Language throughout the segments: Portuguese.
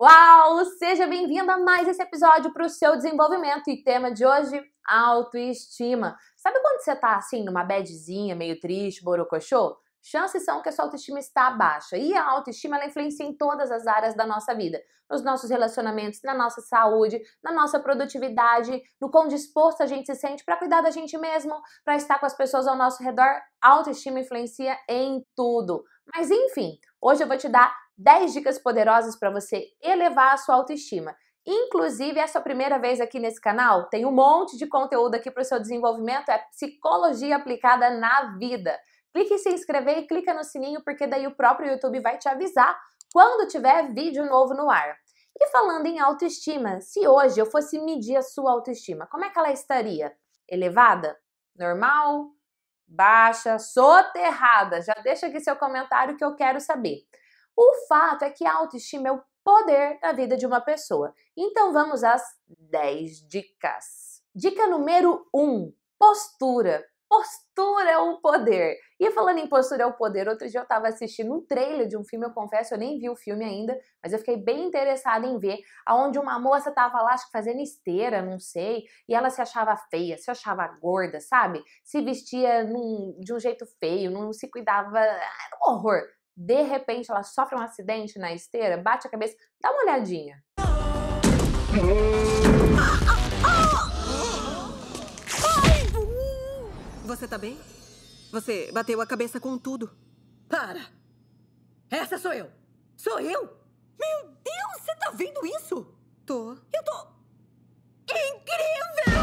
Uau! Seja bem-vindo a mais esse episódio para o seu desenvolvimento e tema de hoje: autoestima. Sabe quando você tá assim, numa badzinha, meio triste, borocochô? Chances são que a sua autoestima está baixa. E a autoestima ela influencia em todas as áreas da nossa vida: nos nossos relacionamentos, na nossa saúde, na nossa produtividade, no quão disposto a gente se sente para cuidar da gente mesmo, para estar com as pessoas ao nosso redor. A autoestima influencia em tudo. Mas enfim, Hoje eu vou te dar 10 dicas poderosas para você elevar a sua autoestima. Inclusive, essa é a primeira vez aqui nesse canal, tem um monte de conteúdo aqui para o seu desenvolvimento, é psicologia aplicada na vida. Clique em se inscrever e clica no sininho, porque daí o próprio YouTube vai te avisar quando tiver vídeo novo no ar. E falando em autoestima, se hoje eu fosse medir a sua autoestima, como é que ela estaria? Elevada? Normal? baixa, soterrada. Já deixa aqui seu comentário que eu quero saber. O fato é que a autoestima é o poder da vida de uma pessoa. Então vamos às 10 dicas. Dica número 1: um, postura. Postura é o poder. E falando em postura é o poder, outro dia eu estava assistindo um trailer de um filme, eu confesso, eu nem vi o filme ainda, mas eu fiquei bem interessada em ver, aonde uma moça estava lá, acho que fazendo esteira, não sei, e ela se achava feia, se achava gorda, sabe? Se vestia num, de um jeito feio, não se cuidava, era um horror. De repente ela sofre um acidente na esteira, bate a cabeça, dá uma olhadinha. Hum. Você tá bem? Você bateu a cabeça com tudo. Para! Essa sou eu! Sou eu? Meu Deus, você tá vendo isso? Tô. Eu tô. Incrível!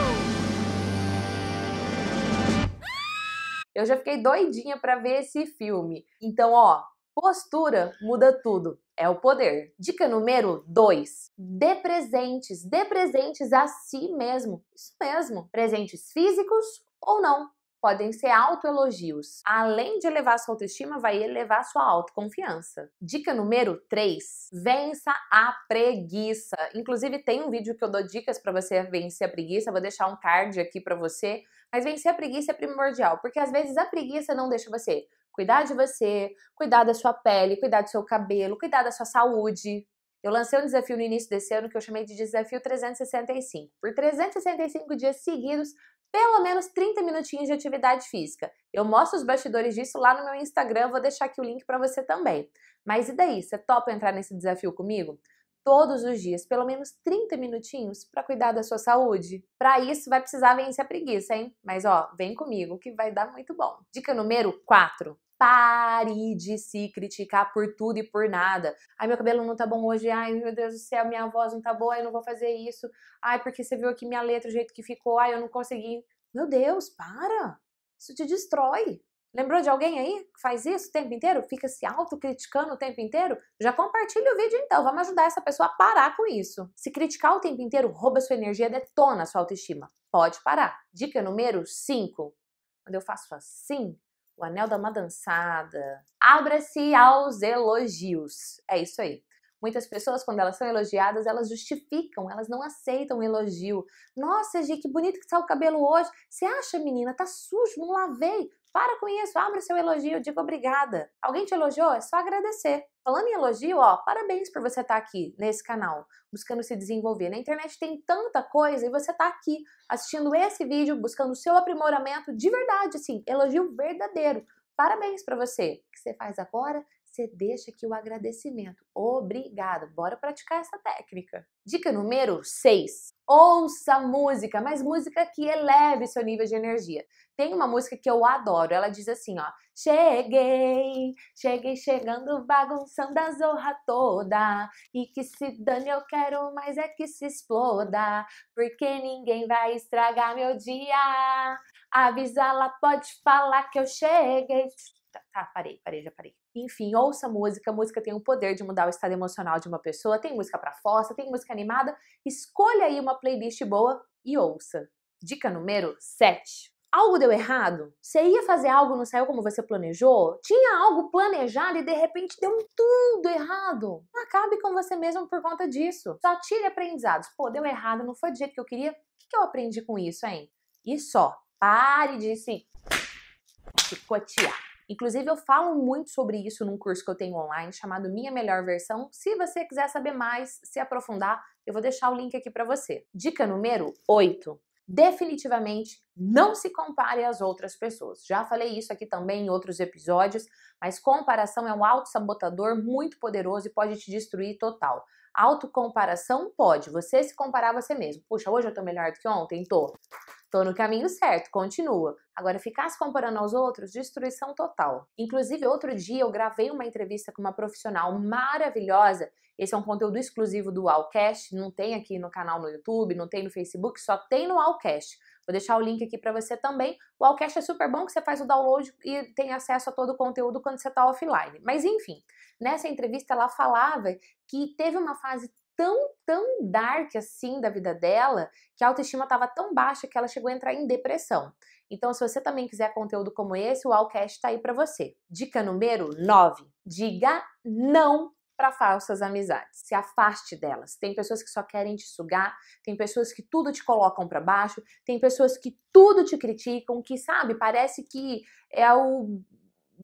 Eu já fiquei doidinha para ver esse filme. Então, ó, postura muda tudo. É o poder. Dica número 2. Dê presentes. Dê presentes a si mesmo. Isso mesmo. Presentes físicos ou não podem ser autoelogios. Além de elevar sua autoestima, vai elevar sua autoconfiança. Dica número 3: vença a preguiça. Inclusive, tem um vídeo que eu dou dicas para você vencer a preguiça, vou deixar um card aqui para você. Mas vencer a preguiça é primordial, porque às vezes a preguiça não deixa você cuidar de você, cuidar da sua pele, cuidar do seu cabelo, cuidar da sua saúde. Eu lancei um desafio no início desse ano que eu chamei de Desafio 365. Por 365 dias seguidos, pelo menos 30 minutinhos de atividade física. Eu mostro os bastidores disso lá no meu Instagram, vou deixar aqui o link para você também. Mas e daí? Você topa entrar nesse desafio comigo? todos os dias, pelo menos 30 minutinhos para cuidar da sua saúde. Para isso vai precisar vencer a preguiça, hein? Mas ó, vem comigo que vai dar muito bom. Dica número 4. Pare de se criticar por tudo e por nada. Ai, meu cabelo não tá bom hoje. Ai, meu Deus do céu, minha voz não tá boa. Eu não vou fazer isso. Ai, porque você viu aqui minha letra, o jeito que ficou. Ai, eu não consegui. Meu Deus, para! Isso te destrói. Lembrou de alguém aí que faz isso o tempo inteiro? Fica se autocriticando o tempo inteiro? Já compartilha o vídeo então, vamos ajudar essa pessoa a parar com isso. Se criticar o tempo inteiro rouba sua energia, detona sua autoestima. Pode parar. Dica número 5. Quando eu faço assim, o anel dá uma dançada. Abra-se aos elogios. É isso aí. Muitas pessoas, quando elas são elogiadas, elas justificam, elas não aceitam o elogio. Nossa, gente, que bonito que está o cabelo hoje. Você acha, menina? Tá sujo, não lavei. Para com isso, abra o seu elogio, diga obrigada. Alguém te elogiou? É só agradecer. Falando em elogio, ó, parabéns por você estar tá aqui nesse canal, buscando se desenvolver. Na internet tem tanta coisa e você está aqui assistindo esse vídeo, buscando o seu aprimoramento de verdade, sim, elogio verdadeiro. Parabéns para você. O que você faz agora você deixa aqui o agradecimento. Obrigado. Bora praticar essa técnica. Dica número 6. Ouça música, mas música que eleve seu nível de energia. Tem uma música que eu adoro, ela diz assim, ó: Cheguei, cheguei chegando bagunçando a zorra toda, e que se dane eu quero mais é que se exploda, porque ninguém vai estragar meu dia. Avisa lá, pode falar que eu cheguei. Tá, tá, parei, parei, já parei. Enfim, ouça música, música tem o poder de mudar o estado emocional de uma pessoa, tem música para fossa, tem música animada, escolha aí uma playlist boa e ouça. Dica número 7. Algo deu errado? Você ia fazer algo, não saiu como você planejou? Tinha algo planejado e de repente deu tudo errado? acabe com você mesmo por conta disso. Só tire aprendizados. Pô, deu errado, não foi do jeito que eu queria. O que eu aprendi com isso, hein? E só, pare de se chicotear. Inclusive, eu falo muito sobre isso num curso que eu tenho online chamado Minha Melhor Versão. Se você quiser saber mais, se aprofundar, eu vou deixar o link aqui para você. Dica número 8. Definitivamente não se compare às outras pessoas. Já falei isso aqui também em outros episódios, mas comparação é um auto-sabotador muito poderoso e pode te destruir total. Autocomparação pode, você se comparar a você mesmo. Puxa, hoje eu tô melhor do que ontem? Tô. Tô no caminho certo, continua. Agora, ficar se comparando aos outros, destruição total. Inclusive, outro dia eu gravei uma entrevista com uma profissional maravilhosa. Esse é um conteúdo exclusivo do Allcast, não tem aqui no canal no YouTube, não tem no Facebook, só tem no Allcast. Vou deixar o link aqui para você também. O Allcast é super bom que você faz o download e tem acesso a todo o conteúdo quando você está offline. Mas enfim, nessa entrevista ela falava que teve uma fase tão, tão dark assim da vida dela, que a autoestima estava tão baixa que ela chegou a entrar em depressão. Então, se você também quiser conteúdo como esse, o Allcast está aí para você. Dica número 9: diga não para falsas amizades. Se afaste delas. Tem pessoas que só querem te sugar, tem pessoas que tudo te colocam para baixo, tem pessoas que tudo te criticam, que sabe, parece que é o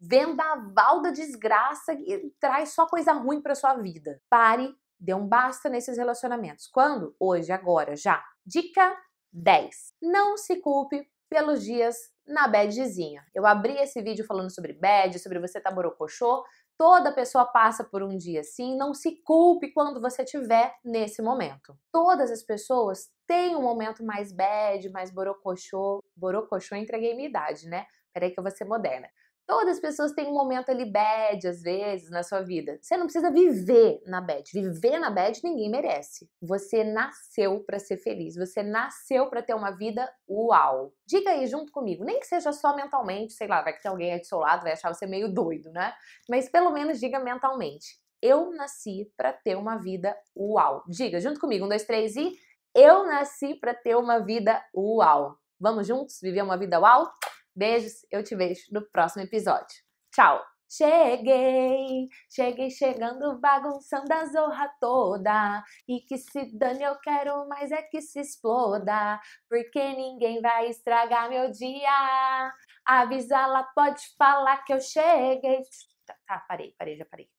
vendaval da desgraça e traz só coisa ruim para sua vida. Pare Dê um basta nesses relacionamentos. Quando? Hoje, agora, já. Dica 10. Não se culpe pelos dias na badzinha. Eu abri esse vídeo falando sobre bad, sobre você tá borocochô. Toda pessoa passa por um dia assim, não se culpe quando você tiver nesse momento. Todas as pessoas têm um momento mais bad, mais borocochô. Borocochô entreguei minha idade, né? Peraí que eu vou ser moderna. Todas as pessoas têm um momento ali bad, às vezes, na sua vida. Você não precisa viver na bad. Viver na bad ninguém merece. Você nasceu para ser feliz. Você nasceu para ter uma vida uau. Diga aí junto comigo, nem que seja só mentalmente, sei lá, vai que tem alguém aí do seu lado, vai achar você meio doido, né? Mas pelo menos diga mentalmente. Eu nasci para ter uma vida uau. Diga junto comigo, um, dois, três e. Eu nasci para ter uma vida uau. Vamos juntos viver uma vida uau? Beijos, eu te vejo no próximo episódio. Tchau! Cheguei, cheguei chegando bagunçando a zorra toda. E que se dane, eu quero mais é que se exploda. Porque ninguém vai estragar meu dia. Avisa lá, pode falar que eu cheguei. Tá, tá parei, parei, já parei.